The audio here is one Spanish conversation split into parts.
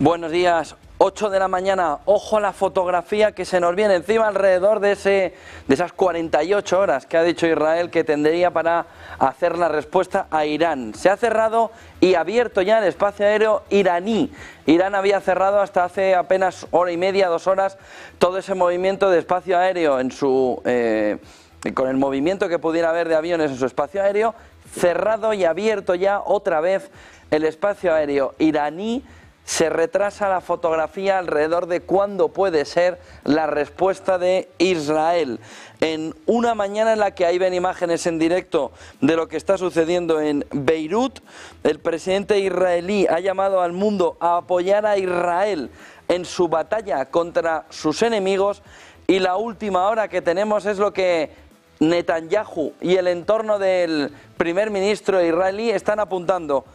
Buenos días, 8 de la mañana, ojo a la fotografía que se nos viene encima alrededor de, ese, de esas 48 horas que ha dicho Israel que tendría para hacer la respuesta a Irán. Se ha cerrado y abierto ya el espacio aéreo iraní. Irán había cerrado hasta hace apenas hora y media, dos horas, todo ese movimiento de espacio aéreo en su... Eh, con el movimiento que pudiera haber de aviones en su espacio aéreo, cerrado y abierto ya otra vez el espacio aéreo iraní se retrasa la fotografía alrededor de cuándo puede ser la respuesta de Israel. En una mañana en la que ahí ven imágenes en directo de lo que está sucediendo en Beirut, el presidente israelí ha llamado al mundo a apoyar a Israel en su batalla contra sus enemigos y la última hora que tenemos es lo que Netanyahu y el entorno del primer ministro israelí están apuntando.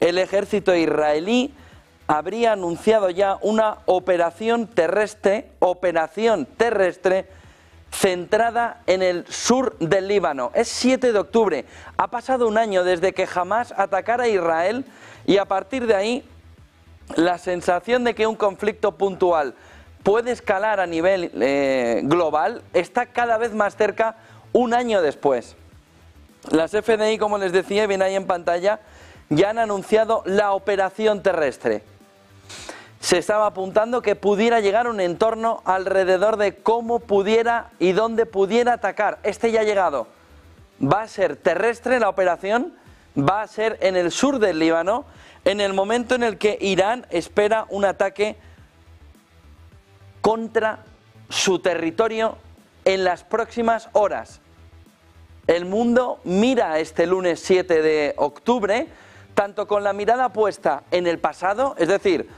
El ejército israelí habría anunciado ya una operación terrestre, operación terrestre centrada en el sur del Líbano. Es 7 de octubre. Ha pasado un año desde que jamás atacara a Israel y a partir de ahí la sensación de que un conflicto puntual puede escalar a nivel eh, global está cada vez más cerca un año después. Las FDI, como les decía, bien ahí en pantalla, ya han anunciado la operación terrestre se estaba apuntando que pudiera llegar un entorno alrededor de cómo pudiera y dónde pudiera atacar. Este ya ha llegado. Va a ser terrestre la operación, va a ser en el sur del Líbano, en el momento en el que Irán espera un ataque contra su territorio en las próximas horas. El mundo mira este lunes 7 de octubre, tanto con la mirada puesta en el pasado, es decir,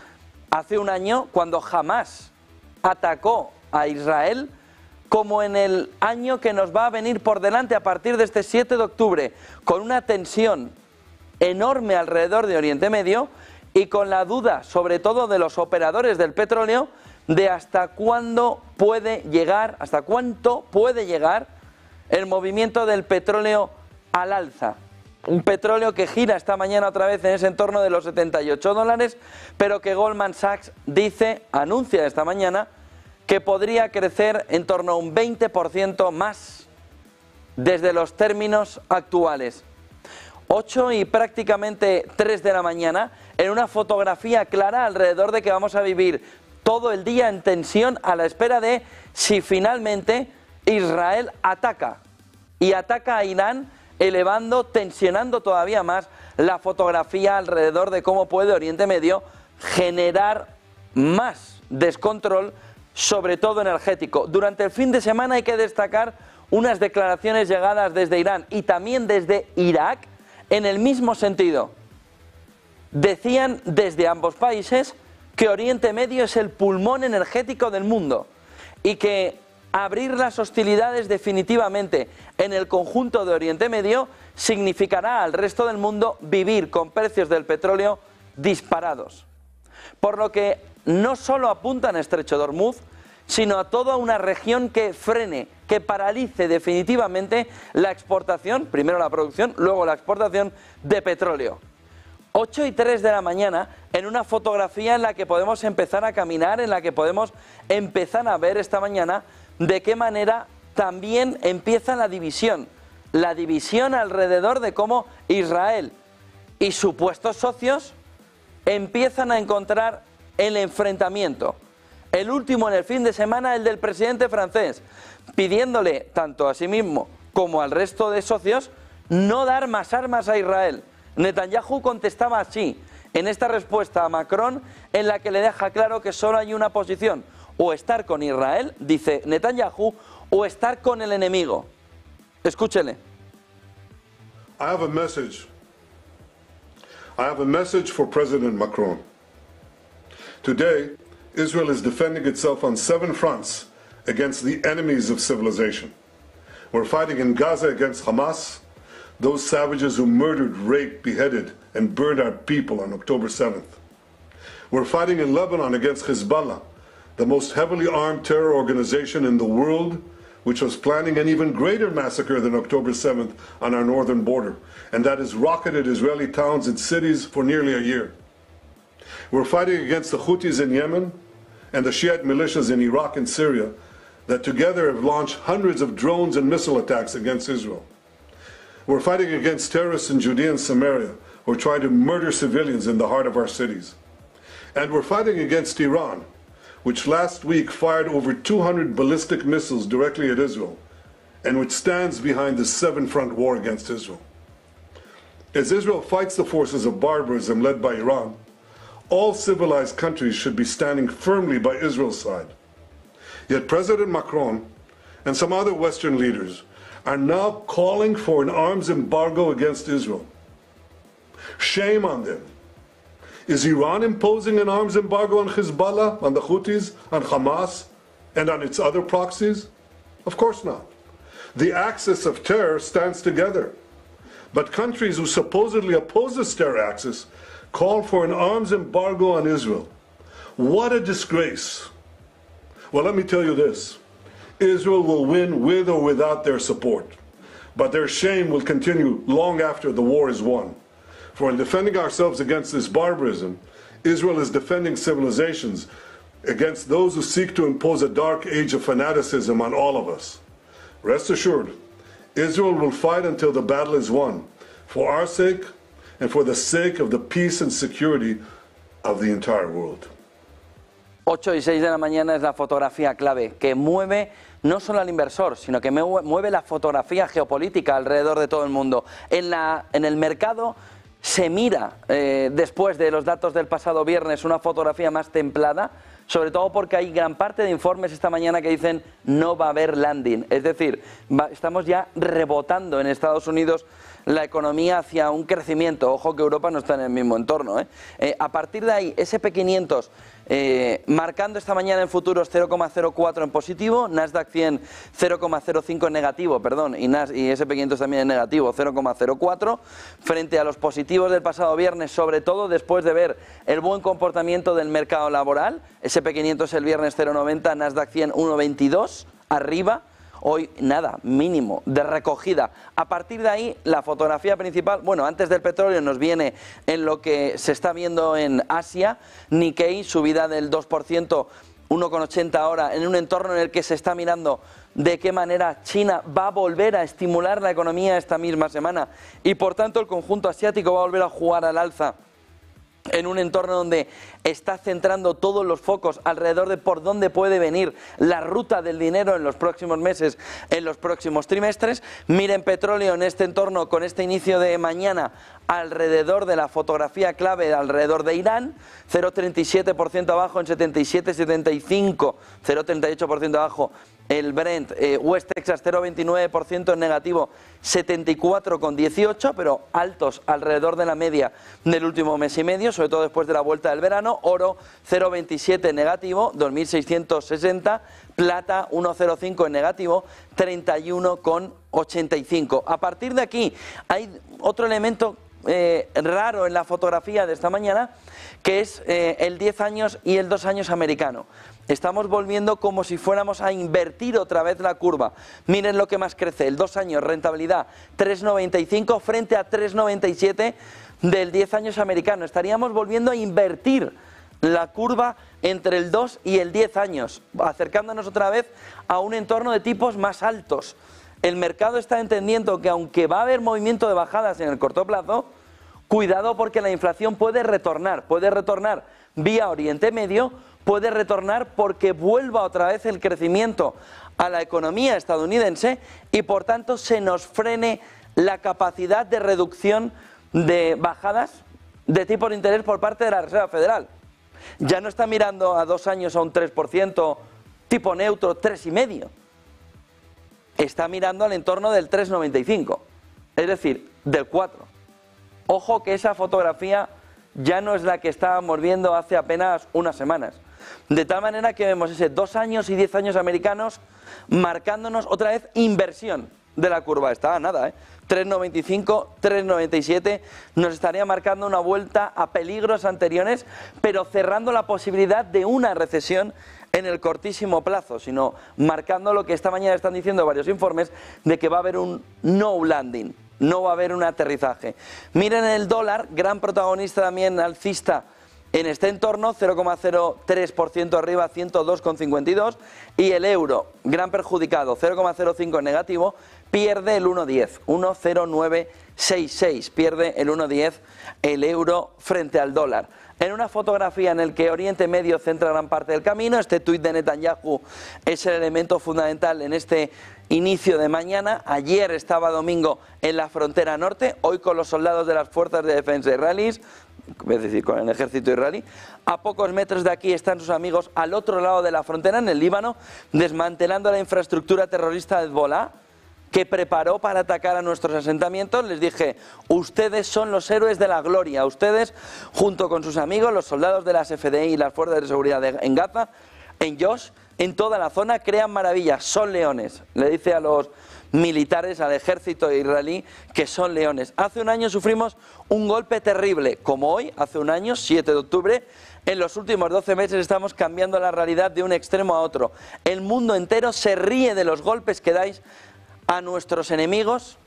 hace un año cuando jamás atacó a Israel como en el año que nos va a venir por delante a partir de este 7 de octubre, con una tensión enorme alrededor de Oriente Medio y con la duda, sobre todo de los operadores del petróleo, de hasta cuándo puede llegar, hasta cuánto puede llegar el movimiento del petróleo al alza un petróleo que gira esta mañana otra vez en ese entorno de los 78 dólares, pero que Goldman Sachs dice, anuncia esta mañana, que podría crecer en torno a un 20% más desde los términos actuales. 8 y prácticamente 3 de la mañana, en una fotografía clara alrededor de que vamos a vivir todo el día en tensión a la espera de si finalmente Israel ataca. Y ataca a Irán elevando, tensionando todavía más la fotografía alrededor de cómo puede Oriente Medio generar más descontrol, sobre todo energético. Durante el fin de semana hay que destacar unas declaraciones llegadas desde Irán y también desde Irak en el mismo sentido. Decían desde ambos países que Oriente Medio es el pulmón energético del mundo y que abrir las hostilidades definitivamente en el conjunto de Oriente Medio significará al resto del mundo vivir con precios del petróleo disparados. Por lo que no solo apuntan a Estrecho de Hormuz, sino a toda una región que frene, que paralice definitivamente la exportación, primero la producción, luego la exportación de petróleo. 8 y 3 de la mañana, en una fotografía en la que podemos empezar a caminar, en la que podemos empezar a ver esta mañana de qué manera también empieza la división, la división alrededor de cómo Israel y supuestos socios empiezan a encontrar el enfrentamiento. El último en el fin de semana, el del presidente francés, pidiéndole tanto a sí mismo como al resto de socios no dar más armas a Israel. Netanyahu contestaba así en esta respuesta a Macron en la que le deja claro que solo hay una posición, o estar con Israel, dice Netanyahu, o estar con el enemigo. Escúchele. I have a message. I have a message for President Macron. Today, Israel is defending itself on seven fronts against the enemies of civilization. We're fighting in Gaza against Hamas, those savages who murdered, raped, beheaded, and burned our people on October 7th. We're fighting in Lebanon against Hezbollah, the most heavily armed terror organization in the world, which was planning an even greater massacre than October 7th on our northern border, and that has rocketed Israeli towns and cities for nearly a year. We're fighting against the Houthis in Yemen and the Shiite militias in Iraq and Syria that together have launched hundreds of drones and missile attacks against Israel. We're fighting against terrorists in Judea and Samaria who are trying to murder civilians in the heart of our cities. And we're fighting against Iran, which last week fired over 200 ballistic missiles directly at Israel, and which stands behind the seven front war against Israel. As Israel fights the forces of barbarism led by Iran, all civilized countries should be standing firmly by Israel's side. Yet President Macron and some other Western leaders are now calling for an arms embargo against Israel. Shame on them. Is Iran imposing an arms embargo on Hezbollah, on the Houthis, on Hamas, and on its other proxies? Of course not. The axis of terror stands together. But countries who supposedly oppose this terror axis call for an arms embargo on Israel. What a disgrace. Well, let me tell you this Israel will win with or without their support, but their shame will continue long after the war is won. For in defending ourselves against this barbarism, Israel is defending civilizations against those who seek to impose a dark age of fanaticism on all of us. Rest assured, Israel will fight until the battle is won, for our sake and for the sake of the peace and security of the entire world. 8 y 6 de la mañana es la fotografía clave que mueve no solo al inversor, sino que mueve la fotografía geopolítica alrededor de todo el mundo. En, la, en el mercado se mira eh, después de los datos del pasado viernes una fotografía más templada, sobre todo porque hay gran parte de informes esta mañana que dicen no va a haber landing. Es decir, estamos ya rebotando en Estados Unidos la economía hacia un crecimiento. Ojo que Europa no está en el mismo entorno. ¿eh? Eh, a partir de ahí, SP500 eh, marcando esta mañana en futuros 0,04 en positivo, Nasdaq 100 0,05 en negativo, perdón, y, y SP500 también en negativo, 0,04, frente a los positivos del pasado viernes, sobre todo después de ver el buen comportamiento del mercado laboral, SP500 el viernes 0,90, Nasdaq 100 1,22, arriba, Hoy nada, mínimo, de recogida. A partir de ahí, la fotografía principal, bueno, antes del petróleo nos viene en lo que se está viendo en Asia, Nikkei, subida del 2%. 1,80 ahora, en un entorno en el que se está mirando de qué manera China va a volver a estimular la economía esta misma semana y por tanto el conjunto asiático va a volver a jugar al alza en un entorno donde está centrando todos los focos alrededor de por dónde puede venir la ruta del dinero en los próximos meses, en los próximos trimestres. Miren petróleo en este entorno con este inicio de mañana alrededor de la fotografía clave alrededor de Irán, 0,37% abajo en 77, 77,75, 0,38% abajo el Brent, eh, West Texas 0,29% en negativo, 74,18, pero altos alrededor de la media del último mes y medio, sobre todo después de la vuelta del verano. Oro 0,27 negativo, 2.660. Plata 1,05 en negativo, 31,85. A partir de aquí hay otro elemento eh, raro en la fotografía de esta mañana, que es eh, el 10 años y el 2 años americano. Estamos volviendo como si fuéramos a invertir otra vez la curva. Miren lo que más crece, el 2 años, rentabilidad 3,95 frente a 3,97 del 10 años americano. Estaríamos volviendo a invertir la curva entre el 2 y el 10 años, acercándonos otra vez a un entorno de tipos más altos. El mercado está entendiendo que aunque va a haber movimiento de bajadas en el corto plazo, cuidado porque la inflación puede retornar, puede retornar vía Oriente Medio puede retornar porque vuelva otra vez el crecimiento a la economía estadounidense y por tanto se nos frene la capacidad de reducción de bajadas de tipo de interés por parte de la Reserva Federal. Ya no está mirando a dos años a un 3%, tipo neutro, 3,5%. Está mirando al entorno del 3,95%, es decir, del 4%. Ojo que esa fotografía ya no es la que estábamos viendo hace apenas unas semanas. De tal manera que vemos ese dos años y diez años americanos marcándonos otra vez inversión de la curva. esta nada, ¿eh? 3,95, 3,97 nos estaría marcando una vuelta a peligros anteriores, pero cerrando la posibilidad de una recesión en el cortísimo plazo, sino marcando lo que esta mañana están diciendo varios informes de que va a haber un no landing, no va a haber un aterrizaje. Miren el dólar, gran protagonista también alcista en este entorno, 0,03% arriba, 102,52. Y el euro, gran perjudicado, 0,05 negativo, pierde el 1,10, 1,0966. Pierde el 1,10 el euro frente al dólar. En una fotografía en la que Oriente Medio centra gran parte del camino, este tuit de Netanyahu es el elemento fundamental en este inicio de mañana. Ayer estaba domingo en la frontera norte, hoy con los soldados de las fuerzas de defensa israelíes, decir, con el ejército israelí. A pocos metros de aquí están sus amigos al otro lado de la frontera, en el Líbano, desmantelando la infraestructura terrorista de Hezbollah que preparó para atacar a nuestros asentamientos, les dije, ustedes son los héroes de la gloria, ustedes, junto con sus amigos, los soldados de las FDI y las fuerzas de seguridad en Gaza, en Josh, en toda la zona, crean maravillas, son leones, le dice a los militares al ejército israelí que son leones. Hace un año sufrimos un golpe terrible, como hoy, hace un año, 7 de octubre. En los últimos 12 meses estamos cambiando la realidad de un extremo a otro. El mundo entero se ríe de los golpes que dais a nuestros enemigos.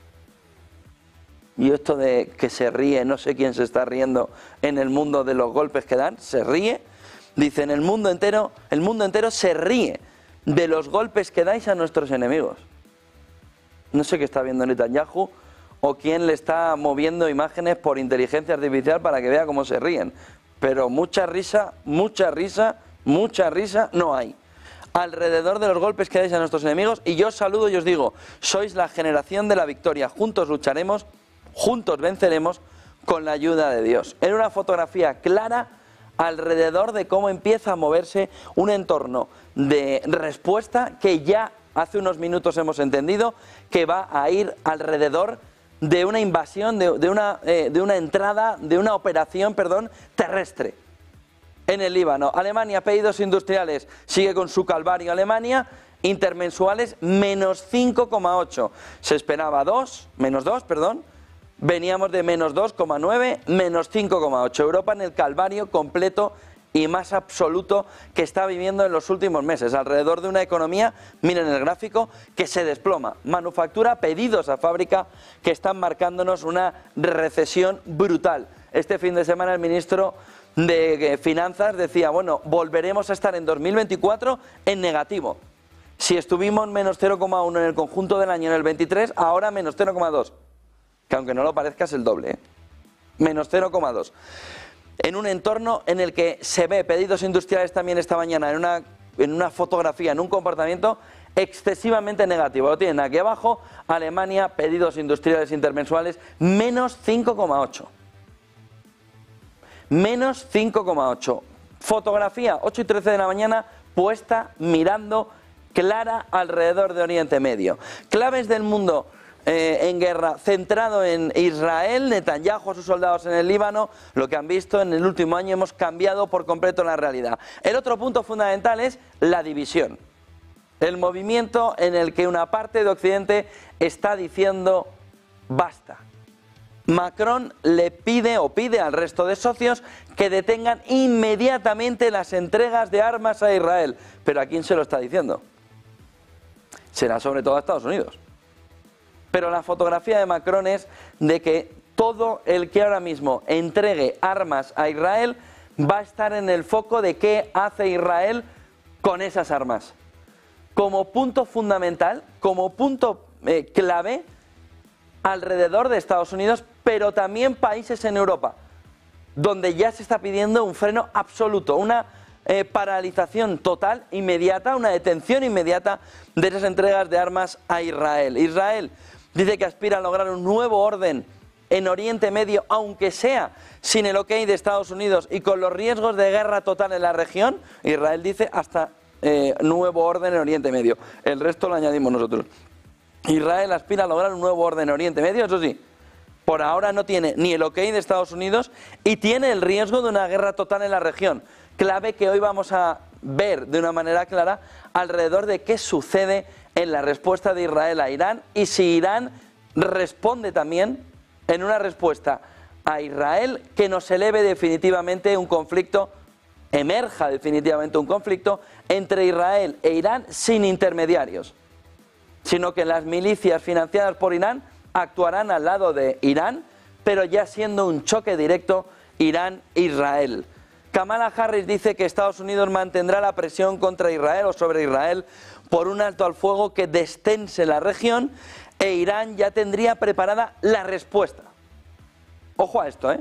Y esto de que se ríe, no sé quién se está riendo en el mundo de los golpes que dan, se ríe. Dicen, el mundo entero, el mundo entero se ríe de los golpes que dais a nuestros enemigos no sé qué está viendo Netanyahu o quién le está moviendo imágenes por inteligencia artificial para que vea cómo se ríen. Pero mucha risa, mucha risa, mucha risa no hay. Alrededor de los golpes que dais a nuestros enemigos y yo os saludo y os digo, sois la generación de la victoria, juntos lucharemos, juntos venceremos con la ayuda de Dios. Era una fotografía clara alrededor de cómo empieza a moverse un entorno de respuesta que ya hace unos minutos hemos entendido que va a ir alrededor de una invasión, de, una, eh, de una, entrada, de una operación, perdón, terrestre en el Líbano. Alemania, pedidos industriales, sigue con su calvario Alemania, intermensuales menos 5,8. Se esperaba 2, menos 2, perdón. Veníamos de menos 2,9, menos 5,8. Europa en el calvario completo y más absoluto que está viviendo en los últimos meses, alrededor de una economía, miren el gráfico, que se desploma. Manufactura, pedidos a fábrica que están marcándonos una recesión brutal. Este fin de semana el ministro de eh, Finanzas decía, bueno, volveremos a estar en 2024 en negativo. Si estuvimos menos 0,1 en el conjunto del año en el 23, ahora menos 0,2. Que aunque no lo parezca es el doble. ¿eh? Menos 0,2 en un entorno en el que se ve pedidos industriales también esta mañana, en una, en una fotografía, en un comportamiento excesivamente negativo. Lo tienen aquí abajo, Alemania, pedidos industriales intermensuales, menos 5,8. Menos 5,8. Fotografía, 8 y 13 de la mañana, puesta mirando clara alrededor de Oriente Medio. Claves del mundo eh, en guerra centrado en Israel, Netanyahu a sus soldados en el Líbano, lo que han visto en el último año hemos cambiado por completo la realidad. El otro punto fundamental es la división. El movimiento en el que una parte de Occidente está diciendo basta. Macron le pide o pide al resto de socios que detengan inmediatamente las entregas de armas a Israel. Pero ¿a quién se lo está diciendo? Será sobre todo a Estados Unidos pero la fotografía de Macron es de que todo el que ahora mismo entregue armas a Israel va a estar en el foco de qué hace Israel con esas armas. Como punto fundamental, como punto eh, clave alrededor de Estados Unidos, pero también países en Europa, donde ya se está pidiendo un freno absoluto, una eh, paralización total, inmediata, una detención inmediata de esas entregas de armas a Israel. Israel Dice que aspira a lograr un nuevo orden en Oriente Medio, aunque sea sin el ok de Estados Unidos y con los riesgos de guerra total en la región, Israel dice hasta eh, nuevo orden en Oriente Medio. El resto lo añadimos nosotros. Israel aspira a lograr un nuevo orden en Oriente Medio, eso sí. Por ahora no tiene ni el ok de Estados Unidos y tiene el riesgo de una guerra total en la región. Clave que hoy vamos a ver de una manera clara alrededor de qué sucede en la respuesta de Israel a Irán y si Irán responde también en una respuesta a Israel que nos eleve definitivamente un conflicto, emerja definitivamente un conflicto entre Israel e Irán sin intermediarios, sino que las milicias financiadas por Irán actuarán al lado de Irán, pero ya siendo un choque directo Irán-Israel. Kamala Harris dice que Estados Unidos mantendrá la presión contra Israel o sobre Israel por un alto al fuego que destense la región e Irán ya tendría preparada la respuesta. Ojo a esto, ¿eh?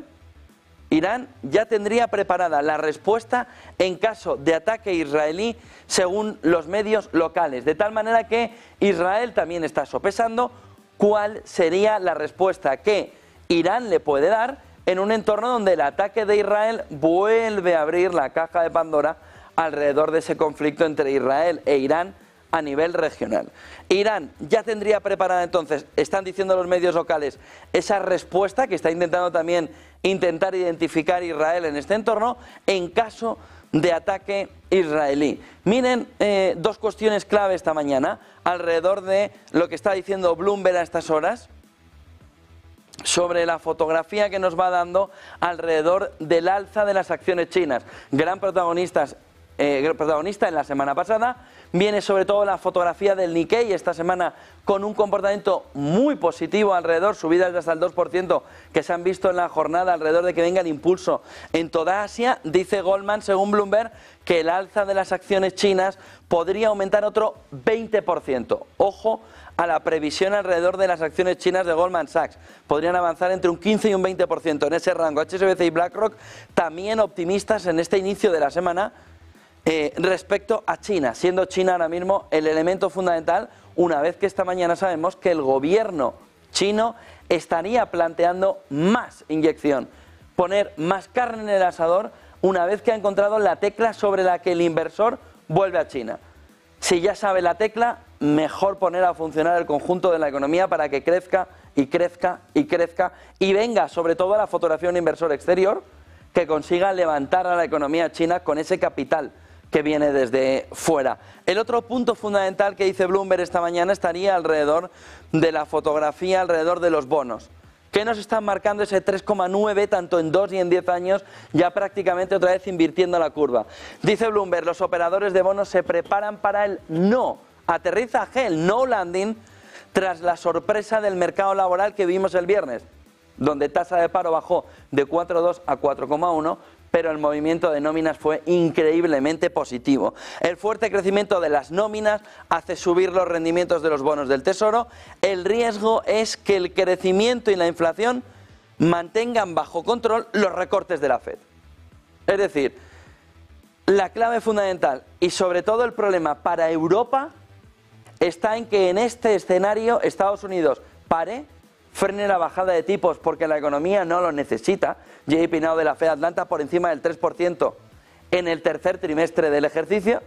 Irán ya tendría preparada la respuesta en caso de ataque israelí según los medios locales, de tal manera que Israel también está sopesando cuál sería la respuesta que Irán le puede dar en un entorno donde el ataque de Israel vuelve a abrir la caja de Pandora alrededor de ese conflicto entre Israel e Irán a nivel regional. Irán ya tendría preparada entonces, están diciendo los medios locales, esa respuesta que está intentando también intentar identificar Israel en este entorno en caso de ataque israelí. Miren eh, dos cuestiones clave esta mañana alrededor de lo que está diciendo Bloomberg a estas horas sobre la fotografía que nos va dando alrededor del alza de las acciones chinas. Gran protagonistas eh, protagonista en la semana pasada, viene sobre todo la fotografía del Nikkei esta semana con un comportamiento muy positivo alrededor, subidas de hasta el 2% que se han visto en la jornada, alrededor de que venga el impulso en toda Asia. Dice Goldman, según Bloomberg, que el alza de las acciones chinas podría aumentar otro 20%. Ojo a la previsión alrededor de las acciones chinas de Goldman Sachs. Podrían avanzar entre un 15 y un 20% en ese rango. HSBC y BlackRock también optimistas en este inicio de la semana eh, respecto a China, siendo China ahora mismo el elemento fundamental, una vez que esta mañana sabemos que el gobierno chino estaría planteando más inyección, poner más carne en el asador una vez que ha encontrado la tecla sobre la que el inversor vuelve a China. Si ya sabe la tecla, mejor poner a funcionar el conjunto de la economía para que crezca y crezca y crezca y venga sobre todo a la fotografía de un inversor exterior que consiga levantar a la economía china con ese capital que viene desde fuera. El otro punto fundamental que dice Bloomberg esta mañana estaría alrededor de la fotografía, alrededor de los bonos que nos están marcando ese 3,9 tanto en 2 y en 10 años, ya prácticamente otra vez invirtiendo la curva. Dice Bloomberg, los operadores de bonos se preparan para el no aterrizaje, el no landing, tras la sorpresa del mercado laboral que vimos el viernes, donde tasa de paro bajó de 4,2 a 4,1, pero el movimiento de nóminas fue increíblemente positivo. El fuerte crecimiento de las nóminas hace subir los rendimientos de los bonos del Tesoro. El riesgo es que el crecimiento y la inflación mantengan bajo control los recortes de la Fed. Es decir, la clave fundamental y sobre todo el problema para Europa está en que en este escenario Estados Unidos pare, frene la bajada de tipos porque la economía no lo necesita. J.P. Pinado de la Fed Atlanta por encima del 3% en el tercer trimestre del ejercicio.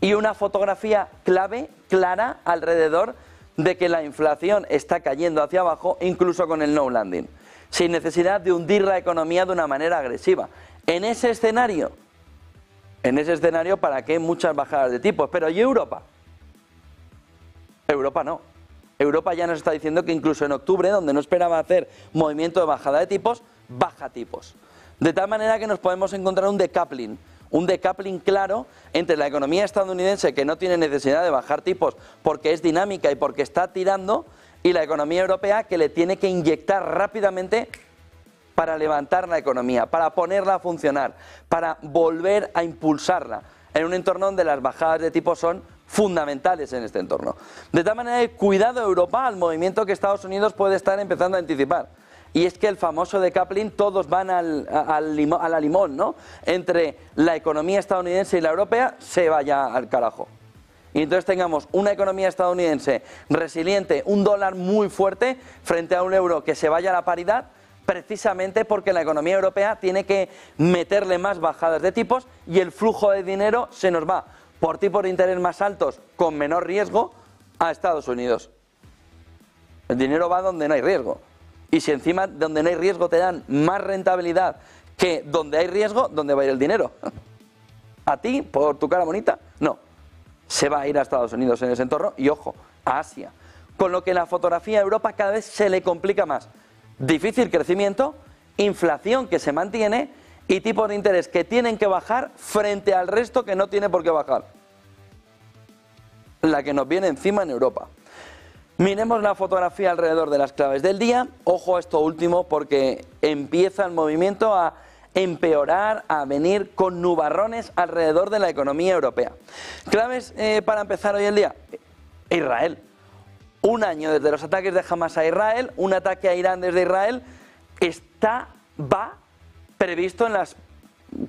Y una fotografía clave, clara, alrededor de que la inflación está cayendo hacia abajo, incluso con el no landing, sin necesidad de hundir la economía de una manera agresiva. En ese escenario, en ese escenario, ¿para qué muchas bajadas de tipos? Pero ¿y Europa? Europa no. Europa ya nos está diciendo que incluso en octubre, donde no esperaba hacer movimiento de bajada de tipos, baja tipos. De tal manera que nos podemos encontrar un decoupling, un decoupling claro entre la economía estadounidense, que no tiene necesidad de bajar tipos porque es dinámica y porque está tirando, y la economía europea, que le tiene que inyectar rápidamente para levantar la economía, para ponerla a funcionar, para volver a impulsarla, en un entorno donde las bajadas de tipos son fundamentales en este entorno. De tal manera, que, cuidado Europa al movimiento que Estados Unidos puede estar empezando a anticipar. Y es que el famoso de Kaplan, todos van al, a la limón, ¿no? Entre la economía estadounidense y la europea, se vaya al carajo. Y entonces tengamos una economía estadounidense resiliente, un dólar muy fuerte, frente a un euro que se vaya a la paridad, precisamente porque la economía europea tiene que meterle más bajadas de tipos y el flujo de dinero se nos va por tipos de interés más altos con menor riesgo a Estados Unidos. El dinero va donde no hay riesgo. Y si encima donde no hay riesgo te dan más rentabilidad que donde hay riesgo, ¿dónde va a ir el dinero? ¿A ti? ¿Por tu cara bonita? No. Se va a ir a Estados Unidos en ese entorno y ojo, a Asia. Con lo que la fotografía a Europa cada vez se le complica más. Difícil crecimiento, inflación que se mantiene y tipos de interés que tienen que bajar frente al resto que no tiene por qué bajar. La que nos viene encima en Europa. Miremos la fotografía alrededor de las claves del día. Ojo a esto último porque empieza el movimiento a empeorar, a venir con nubarrones alrededor de la economía europea. Claves eh, para empezar hoy el día. Israel. Un año desde los ataques de Hamas a Israel, un ataque a Irán desde Israel, está, va previsto en las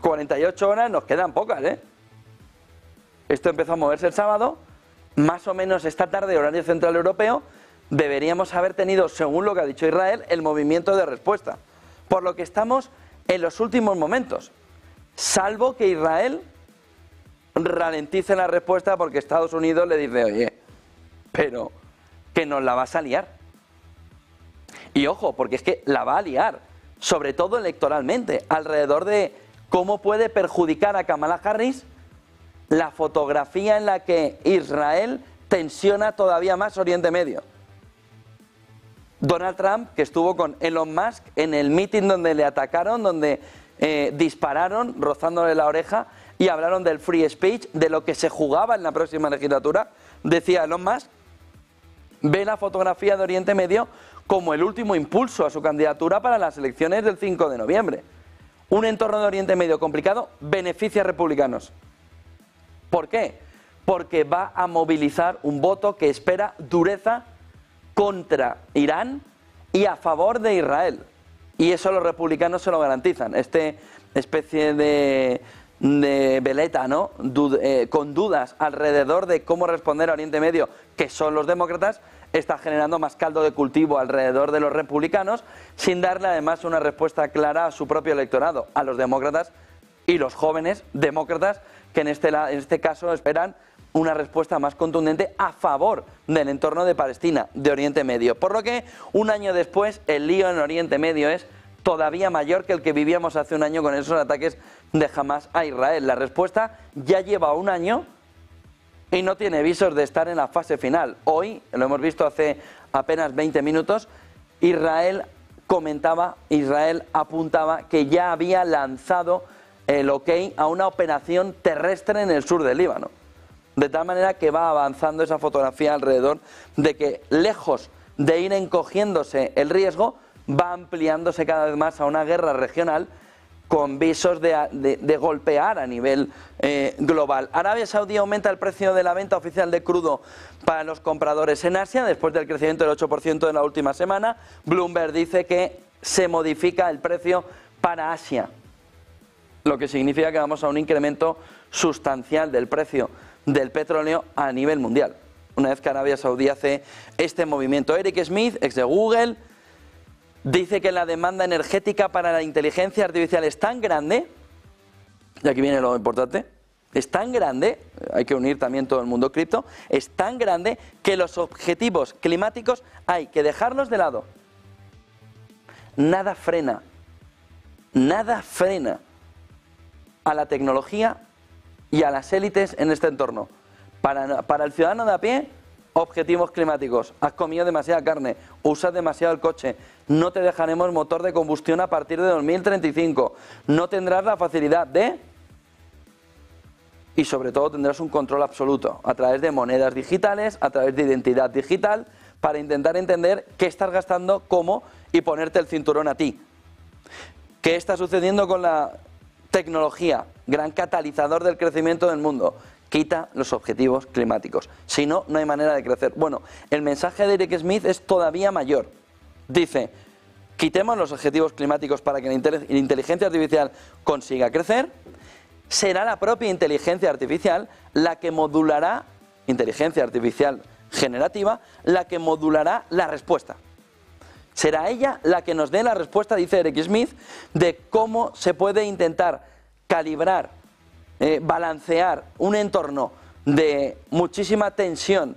48 horas, nos quedan pocas, ¿eh? Esto empezó a moverse el sábado, más o menos esta tarde, horario central europeo, deberíamos haber tenido, según lo que ha dicho Israel, el movimiento de respuesta. Por lo que estamos en los últimos momentos, salvo que Israel ralentice la respuesta porque Estados Unidos le dice, oye, pero que nos la vas a liar. Y ojo, porque es que la va a liar sobre todo electoralmente, alrededor de cómo puede perjudicar a Kamala Harris la fotografía en la que Israel tensiona todavía más Oriente Medio. Donald Trump, que estuvo con Elon Musk en el mitin donde le atacaron, donde eh, dispararon rozándole la oreja y hablaron del free speech, de lo que se jugaba en la próxima legislatura, decía Elon Musk, ve la fotografía de Oriente Medio como el último impulso a su candidatura para las elecciones del 5 de noviembre. Un entorno de Oriente Medio complicado beneficia a republicanos. ¿Por qué? Porque va a movilizar un voto que espera dureza contra Irán y a favor de Israel. Y eso los republicanos se lo garantizan. Este especie de, de veleta, ¿no? Eh, con dudas alrededor de cómo responder a Oriente Medio, que son los demócratas, está generando más caldo de cultivo alrededor de los republicanos, sin darle además una respuesta clara a su propio electorado, a los demócratas y los jóvenes demócratas, que en este, en este caso esperan una respuesta más contundente a favor del entorno de Palestina, de Oriente Medio. Por lo que un año después el lío en Oriente Medio es todavía mayor que el que vivíamos hace un año con esos ataques de Hamas a Israel. La respuesta ya lleva un año y no tiene visos de estar en la fase final. Hoy, lo hemos visto hace apenas 20 minutos, Israel comentaba, Israel apuntaba que ya había lanzado el ok a una operación terrestre en el sur del Líbano. De tal manera que va avanzando esa fotografía alrededor de que lejos de ir encogiéndose el riesgo, va ampliándose cada vez más a una guerra regional con visos de, golpear a nivel eh, global. Arabia Saudí aumenta el precio de la venta oficial de crudo para los compradores en Asia después del crecimiento del 8% en la última semana. Bloomberg dice que se modifica el precio para Asia, lo que significa que vamos a un incremento sustancial del precio del petróleo a nivel mundial. Una vez que Arabia Saudí hace este movimiento, Eric Smith, ex de Google, Dice que la demanda energética para la inteligencia artificial es tan grande, y aquí viene lo importante, es tan grande, hay que unir también todo el mundo cripto, es tan grande que los objetivos climáticos hay que dejarlos de lado. Nada frena, nada frena a la tecnología y a las élites en este entorno. Para, para el ciudadano de a pie, objetivos climáticos. Has comido demasiada carne, usas demasiado el coche, no te dejaremos motor de combustión a partir de 2035. No tendrás la facilidad de... Y sobre todo tendrás un control absoluto a través de monedas digitales, a través de identidad digital, para intentar entender qué estás gastando, cómo y ponerte el cinturón a ti. ¿Qué está sucediendo con la tecnología? Gran catalizador del crecimiento del mundo quita los objetivos climáticos. Si no, no hay manera de crecer. Bueno, el mensaje de Eric Smith es todavía mayor. Dice, quitemos los objetivos climáticos para que la inteligencia artificial consiga crecer, será la propia inteligencia artificial la que modulará, inteligencia artificial generativa, la que modulará la respuesta. Será ella la que nos dé la respuesta, dice Eric Smith, de cómo se puede intentar calibrar, eh, balancear un entorno de muchísima tensión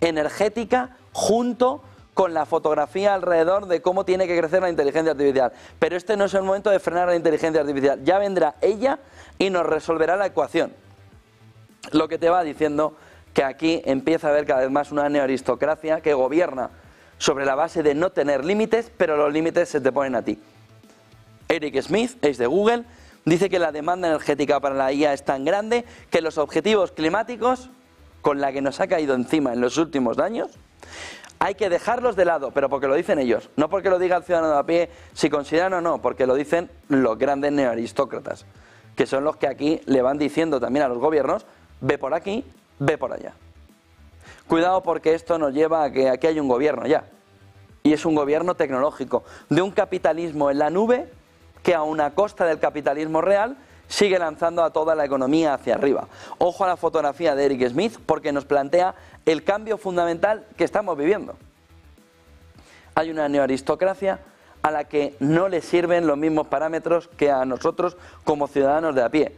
energética junto con la fotografía alrededor de cómo tiene que crecer la inteligencia artificial. Pero este no es el momento de frenar la inteligencia artificial. Ya vendrá ella y nos resolverá la ecuación. Lo que te va diciendo que aquí empieza a haber cada vez más una neoaristocracia que gobierna sobre la base de no tener límites, pero los límites se te ponen a ti. Eric Smith, es de Google, dice que la demanda energética para la IA es tan grande que los objetivos climáticos, con la que nos ha caído encima en los últimos años, hay que dejarlos de lado, pero porque lo dicen ellos, no porque lo diga el ciudadano a pie, si consideran o no, porque lo dicen los grandes neoaristócratas, que son los que aquí le van diciendo también a los gobiernos, ve por aquí, ve por allá. Cuidado porque esto nos lleva a que aquí hay un gobierno ya, y es un gobierno tecnológico, de un capitalismo en la nube que a una costa del capitalismo real sigue lanzando a toda la economía hacia arriba. Ojo a la fotografía de Eric Smith porque nos plantea el cambio fundamental que estamos viviendo. Hay una neoaristocracia a la que no le sirven los mismos parámetros que a nosotros como ciudadanos de a pie.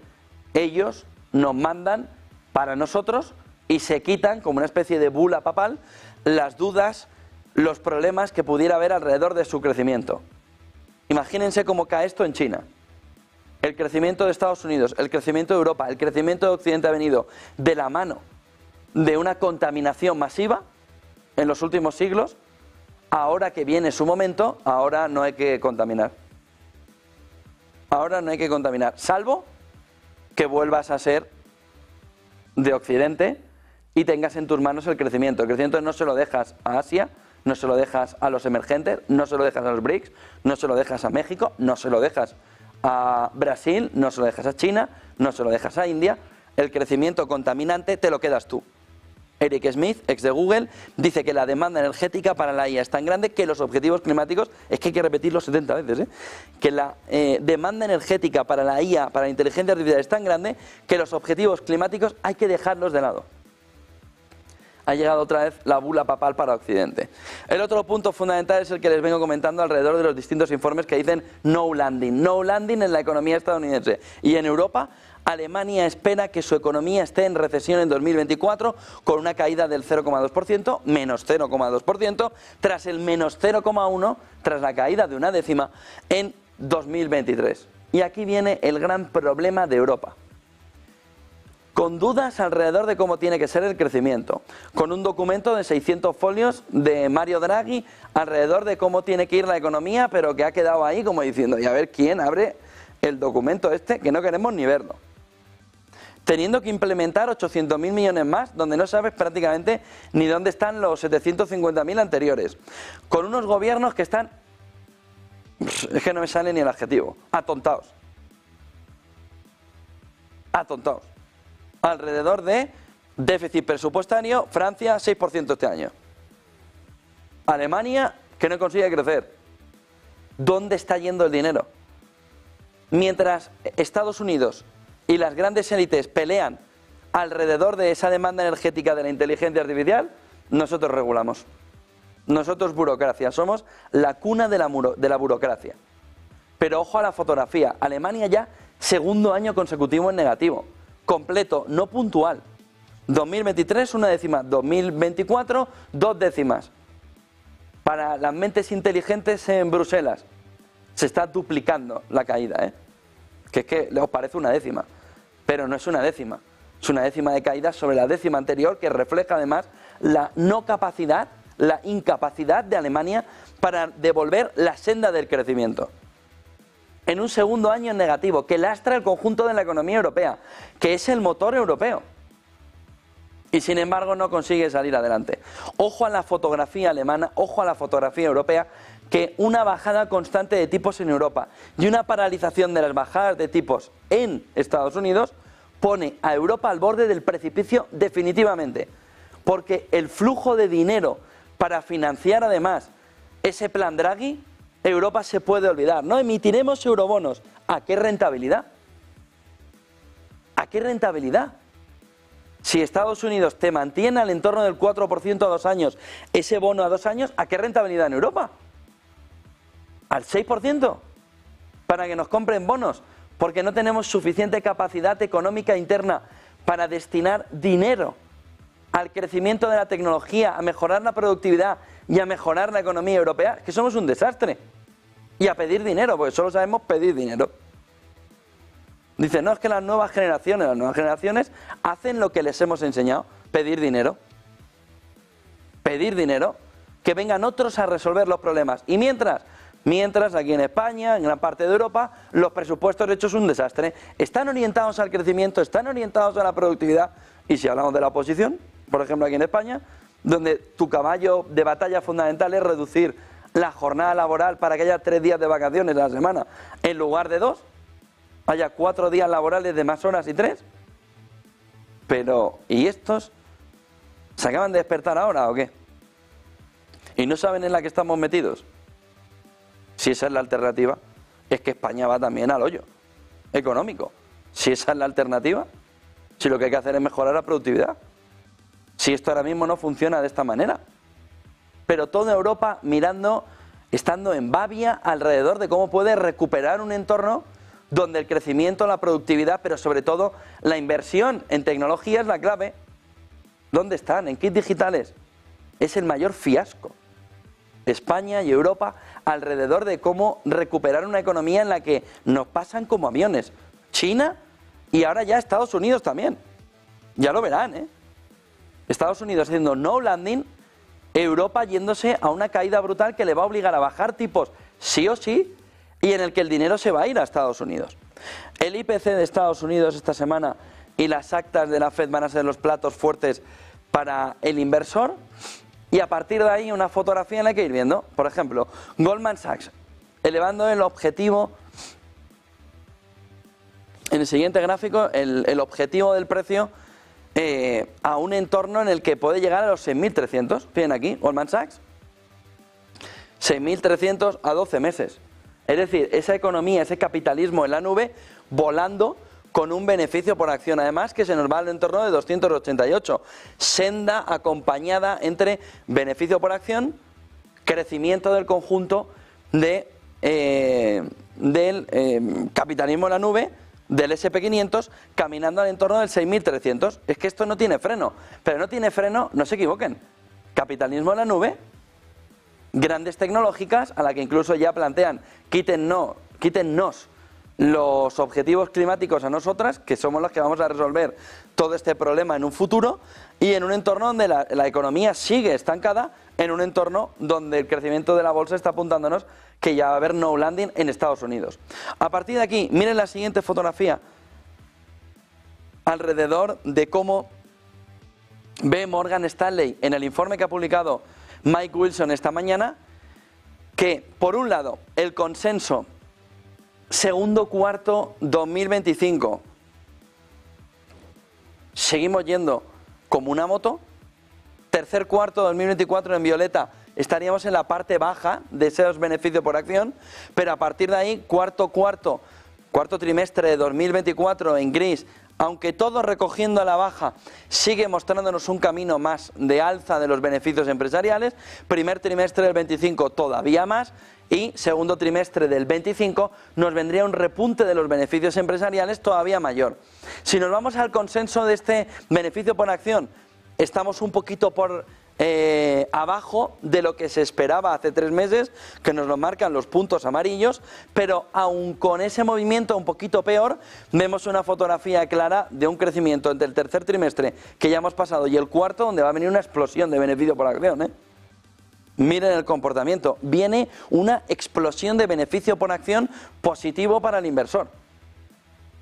Ellos nos mandan para nosotros y se quitan como una especie de bula papal las dudas, los problemas que pudiera haber alrededor de su crecimiento. Imagínense cómo cae esto en China. El crecimiento de Estados Unidos, el crecimiento de Europa, el crecimiento de Occidente ha venido de la mano de una contaminación masiva en los últimos siglos, ahora que viene su momento, ahora no hay que contaminar. Ahora no hay que contaminar, salvo que vuelvas a ser de Occidente y tengas en tus manos el crecimiento. El crecimiento no se lo dejas a Asia, no se lo dejas a los emergentes, no se lo dejas a los BRICS, no se lo dejas a México, no se lo dejas a Brasil, no se lo dejas a China, no se lo dejas a India. El crecimiento contaminante te lo quedas tú. Eric Smith, ex de Google, dice que la demanda energética para la IA es tan grande que los objetivos climáticos, es que hay que repetirlo 70 veces, ¿eh? que la eh, demanda energética para la IA, para la inteligencia artificial es tan grande que los objetivos climáticos hay que dejarlos de lado. Ha llegado otra vez la bula papal para Occidente. El otro punto fundamental es el que les vengo comentando alrededor de los distintos informes que dicen no landing. No landing en la economía estadounidense. Y en Europa Alemania espera que su economía esté en recesión en 2024 con una caída del 0,2%, menos 0,2%, tras el menos 0,1%, tras la caída de una décima en 2023. Y aquí viene el gran problema de Europa con dudas alrededor de cómo tiene que ser el crecimiento, con un documento de 600 folios de Mario Draghi alrededor de cómo tiene que ir la economía, pero que ha quedado ahí como diciendo, y a ver quién abre el documento este, que no queremos ni verlo teniendo que implementar 800.000 millones más, donde no sabes prácticamente ni dónde están los 750.000 anteriores, con unos gobiernos que están, es que no me sale ni el adjetivo, atontados. Atontados. Alrededor de déficit presupuestario, Francia 6% este año. Alemania que no consigue crecer. ¿Dónde está yendo el dinero? Mientras Estados Unidos y las grandes élites pelean alrededor de esa demanda energética de la inteligencia artificial, nosotros regulamos. Nosotros burocracia, somos la cuna de la, burocracia. Pero ojo a la fotografía, Alemania ya segundo año consecutivo en negativo, completo, no puntual. 2023 una décima, 2024 dos décimas. Para las mentes inteligentes en Bruselas se está duplicando la caída, ¿eh? que es que os parece una décima pero no es una décima. Es una décima de caída sobre la décima anterior que refleja además la no capacidad, la incapacidad de Alemania para devolver la senda del crecimiento. En un segundo año negativo, que lastra el conjunto de la economía europea, que es el motor europeo. Y sin embargo no consigue salir adelante. Ojo a la fotografía alemana, ojo a la fotografía europea, que una bajada constante de tipos en Europa y una paralización de las bajadas de tipos en Estados Unidos pone a Europa al borde del precipicio definitivamente, porque el flujo de dinero para financiar además ese plan Draghi, Europa se puede olvidar, ¿no? Emitiremos eurobonos, ¿a qué rentabilidad? ¿A qué rentabilidad? Si Estados Unidos te mantiene al entorno del 4% a dos años, ese bono a dos años, ¿a qué rentabilidad en Europa? al 6% para que nos compren bonos, porque no tenemos suficiente capacidad económica interna para destinar dinero al crecimiento de la tecnología, a mejorar la productividad y a mejorar la economía europea, que somos un desastre. Y a pedir dinero, porque solo sabemos pedir dinero. Dice, no, es que las nuevas generaciones, las nuevas generaciones hacen lo que les hemos enseñado, pedir dinero. Pedir dinero, que vengan otros a resolver los problemas. Y mientras, Mientras aquí en España, en gran parte de Europa, los presupuestos hechos un desastre. Están orientados al crecimiento, están orientados a la productividad. Y si hablamos de la oposición, por ejemplo aquí en España, donde tu caballo de batalla fundamental es reducir la jornada laboral para que haya tres días de vacaciones a la semana, en lugar de dos, haya cuatro días laborales de más horas y tres. Pero, ¿y estos se acaban de despertar ahora o qué? ¿Y no saben en la que estamos metidos? Si esa es la alternativa, es que España va también al hoyo económico. Si esa es la alternativa, si lo que hay que hacer es mejorar la productividad. Si esto ahora mismo no funciona de esta manera. Pero toda Europa mirando, estando en babia alrededor de cómo puede recuperar un entorno donde el crecimiento, la productividad, pero sobre todo la inversión en tecnología es la clave. ¿Dónde están? ¿En kits digitales? Es el mayor fiasco España y Europa alrededor de cómo recuperar una economía en la que nos pasan como aviones China y ahora ya Estados Unidos también. Ya lo verán, ¿eh? Estados Unidos haciendo no landing, Europa yéndose a una caída brutal que le va a obligar a bajar tipos sí o sí y en el que el dinero se va a ir a Estados Unidos. El IPC de Estados Unidos esta semana y las actas de la Fed van a ser los platos fuertes para el inversor y a partir de ahí una fotografía en la que ir viendo. Por ejemplo, Goldman Sachs, elevando el objetivo. En el siguiente gráfico, el, objetivo del precio eh, a un entorno en el que puede llegar a los 6.300. Fíjense aquí, Goldman Sachs. 6.300 a 12 meses. Es decir, esa economía, ese capitalismo en la nube volando con un beneficio por acción además que se nos va al entorno de 288. Senda acompañada entre beneficio por acción, crecimiento del conjunto de, eh, del eh, capitalismo en la nube, del SP500 caminando al entorno del 6.300. Es que esto no tiene freno, pero no tiene freno, no se equivoquen. Capitalismo en la nube, grandes tecnológicas a la que incluso ya plantean, quítennos, quítennos los objetivos climáticos a nosotras, que somos las que vamos a resolver todo este problema en un futuro y en un entorno donde la, economía sigue estancada, en un entorno donde el crecimiento de la bolsa está apuntándonos que ya va a haber no landing en Estados Unidos. A partir de aquí, miren la siguiente fotografía alrededor de cómo ve Morgan Stanley en el informe que ha publicado Mike Wilson esta mañana, que por un lado el consenso segundo cuarto 2025. Seguimos yendo como una moto. Tercer cuarto 2024 en violeta estaríamos en la parte baja de esos beneficios por acción, pero a partir de ahí, cuarto cuarto, cuarto trimestre de 2024 en gris aunque todo recogiendo a la baja sigue mostrándonos un camino más de alza de los beneficios empresariales, primer trimestre del 25 todavía más y segundo trimestre del 25 nos vendría un repunte de los beneficios empresariales todavía mayor. Si nos vamos al consenso de este beneficio por acción, estamos un poquito por eh, abajo de lo que se esperaba hace tres meses, que nos lo marcan los puntos amarillos, pero aún con ese movimiento un poquito peor, vemos una fotografía clara de un crecimiento entre el tercer trimestre que ya hemos pasado y el cuarto, donde va a venir una explosión de beneficio por acción. ¿eh? Miren el comportamiento. Viene una explosión de beneficio por acción positivo para el inversor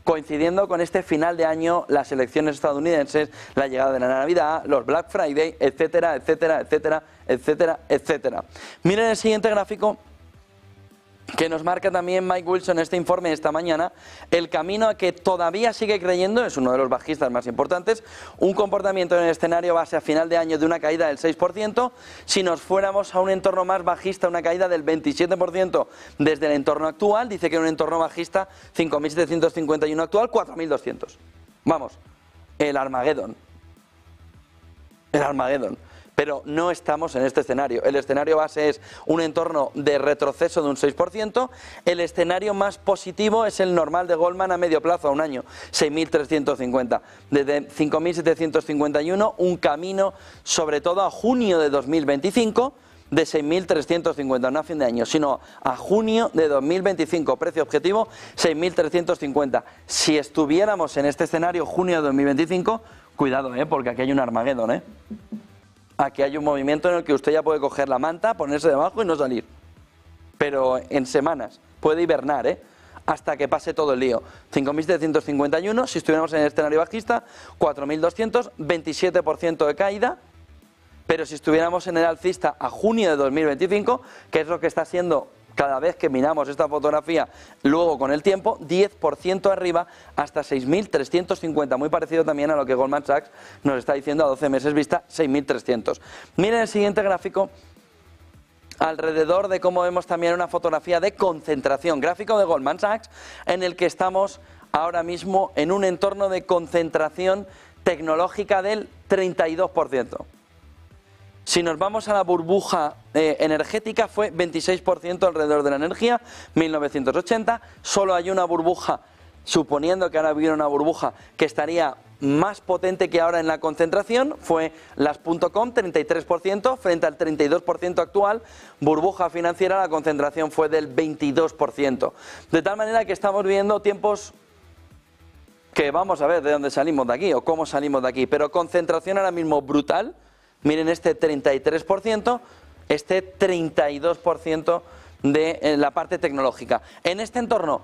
coincidiendo con este final de año, las elecciones estadounidenses, la llegada de la Navidad, los Black Friday, etcétera, etcétera, etcétera, etcétera, etcétera. Miren el siguiente gráfico que nos marca también Mike Wilson en este informe de esta mañana, el camino a que todavía sigue creyendo, es uno de los bajistas más importantes, un comportamiento en el escenario base a final de año de una caída del 6%, si nos fuéramos a un entorno más bajista, una caída del 27% desde el entorno actual, dice que en un entorno bajista 5.751 actual, 4.200. Vamos, el Armageddon. El armagedón pero no estamos en este escenario. El escenario base es un entorno de retroceso de un 6%, el escenario más positivo es el normal de Goldman a medio plazo, a un año, 6.350. Desde 5.751, un camino sobre todo a junio de 2025 de 6.350, no a fin de año, sino a junio de 2025, precio objetivo 6.350. Si estuviéramos en este escenario junio de 2025, cuidado, ¿eh? porque aquí hay un Armagedón. ¿eh? Aquí hay un movimiento en el que usted ya puede coger la manta, ponerse debajo y no salir. Pero en semanas. Puede hibernar, ¿eh? Hasta que pase todo el lío. 5.751, si estuviéramos en el escenario bajista, 4.200, 27% de caída. Pero si estuviéramos en el alcista a junio de 2025, que es lo que está haciendo cada vez que miramos esta fotografía luego con el tiempo, 10% arriba hasta 6.350, muy parecido también a lo que Goldman Sachs nos está diciendo a 12 meses vista, 6.300. Miren el siguiente gráfico alrededor de cómo vemos también una fotografía de concentración, gráfico de Goldman Sachs, en el que estamos ahora mismo en un entorno de concentración tecnológica del 32%. Si nos vamos a la burbuja eh, energética, fue 26% alrededor de la energía, 1980. Solo hay una burbuja, suponiendo que ahora hubiera una burbuja que estaría más potente que ahora en la concentración fue las .com, 33% frente al 32% actual, burbuja financiera la concentración fue del 22%. De tal manera que estamos viviendo tiempos que vamos a ver de dónde salimos de aquí o cómo salimos de aquí, pero concentración ahora mismo brutal, Miren este 33%, este 32% de eh, la parte tecnológica. En este entorno,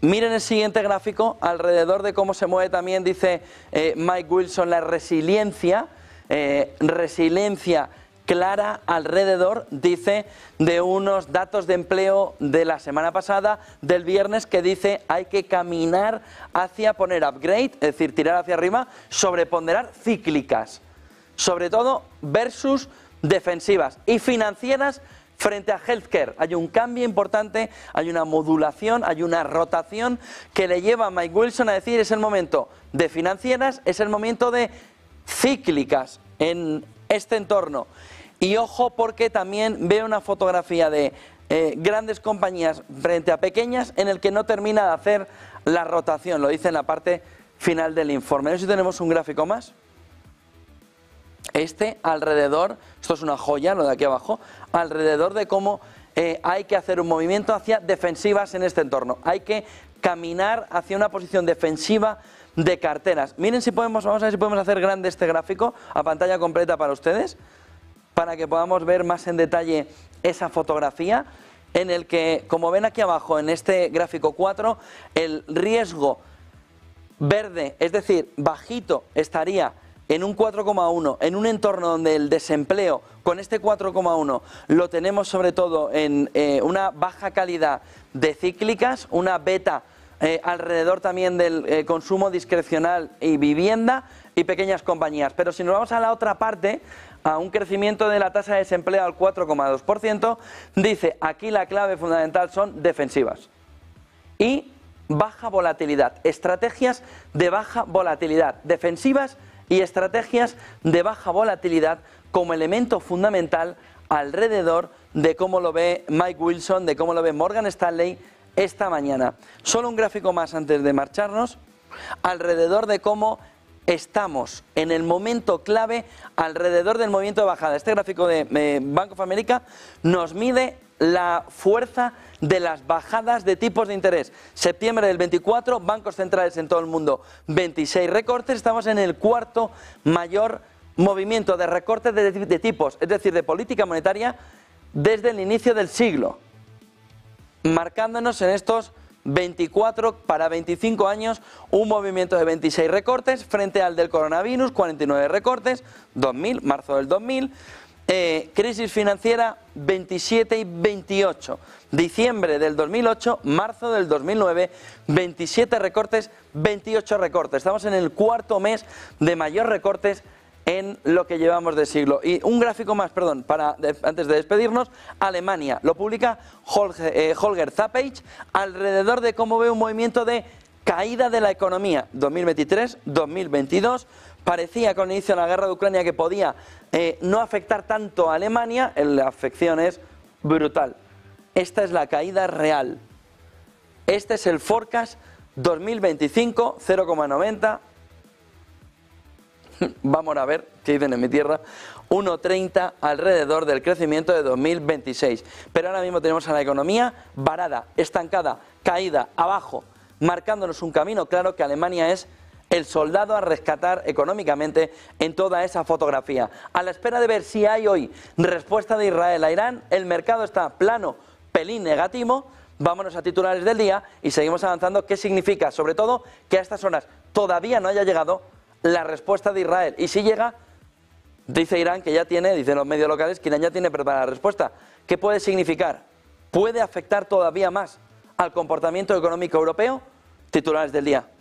miren el siguiente gráfico alrededor de cómo se mueve también, dice eh, Mike Wilson, la resiliencia, eh, resiliencia clara alrededor, dice, de unos datos de empleo de la semana pasada, del viernes, que dice hay que caminar hacia poner upgrade, es decir, tirar hacia arriba, sobreponderar cíclicas sobre todo versus defensivas y financieras frente a Healthcare. Hay un cambio importante, hay una modulación, hay una rotación que le lleva a Mike Wilson a decir es el momento de financieras, es el momento de cíclicas en este entorno. Y ojo porque también veo una fotografía de eh, grandes compañías frente a pequeñas en el que no termina de hacer la rotación, lo dice en la parte final del informe. No sé si tenemos un gráfico más. Este alrededor, esto es una joya, lo de aquí abajo, alrededor de cómo eh, hay que hacer un movimiento hacia defensivas en este entorno. Hay que caminar hacia una posición defensiva de carteras. Miren si podemos, vamos a ver si podemos hacer grande este gráfico a pantalla completa para ustedes, para que podamos ver más en detalle esa fotografía en el que, como ven aquí abajo en este gráfico 4, el riesgo verde, es decir, bajito, estaría en un 4,1, en un entorno donde el desempleo con este 4,1 lo tenemos sobre todo en eh, una baja calidad de cíclicas, una beta eh, alrededor también del eh, consumo discrecional y vivienda y pequeñas compañías. Pero si nos vamos a la otra parte, a un crecimiento de la tasa de desempleo al 4,2%, dice aquí la clave fundamental son defensivas. Y baja volatilidad, estrategias de baja volatilidad, defensivas y estrategias de baja volatilidad como elemento fundamental alrededor de cómo lo ve Mike Wilson, de cómo lo ve Morgan Stanley esta mañana. Solo un gráfico más antes de marcharnos, alrededor de cómo estamos en el momento clave alrededor del movimiento de bajada. Este gráfico de Bank of America nos mide la fuerza de las bajadas de tipos de interés. Septiembre del 24, bancos centrales en todo el mundo, 26 recortes, estamos en el cuarto mayor movimiento de recortes de, tipos, es decir, de política monetaria, desde el inicio del siglo, marcándonos en estos 24 para 25 años, un movimiento de 26 recortes frente al del coronavirus, 49 recortes, 2000, marzo del 2000, eh, crisis financiera 27 y 28, diciembre del 2008, marzo del 2009, 27 recortes, 28 recortes. Estamos en el cuarto mes de mayor recortes en lo que llevamos de siglo. Y un gráfico más, perdón, para, antes de despedirnos, Alemania. Lo publica eh, Holger, Holger Zappage alrededor de cómo ve un movimiento de caída de la economía 2023-2022 parecía con inicio de la guerra de Ucrania que podía eh, no afectar tanto a Alemania, eh, la afección es brutal. Esta es la caída real. Este es el forecast 2025, 0,90. Vamos a ver qué dicen en mi tierra. 1,30 alrededor del crecimiento de 2026. Pero ahora mismo tenemos a la economía varada, estancada, caída, abajo, marcándonos un camino claro que Alemania es el soldado a rescatar económicamente en toda esa fotografía. A la espera de ver si hay hoy respuesta de Israel a Irán, el mercado está plano, pelín negativo. Vámonos a titulares del día y seguimos avanzando. ¿Qué significa? Sobre todo que a estas horas todavía no haya llegado la respuesta de Israel. Y si llega, dice Irán que ya tiene, dicen los medios locales, que Irán ya tiene preparada la respuesta. ¿Qué puede significar? ¿Puede afectar todavía más al comportamiento económico europeo? Titulares del día.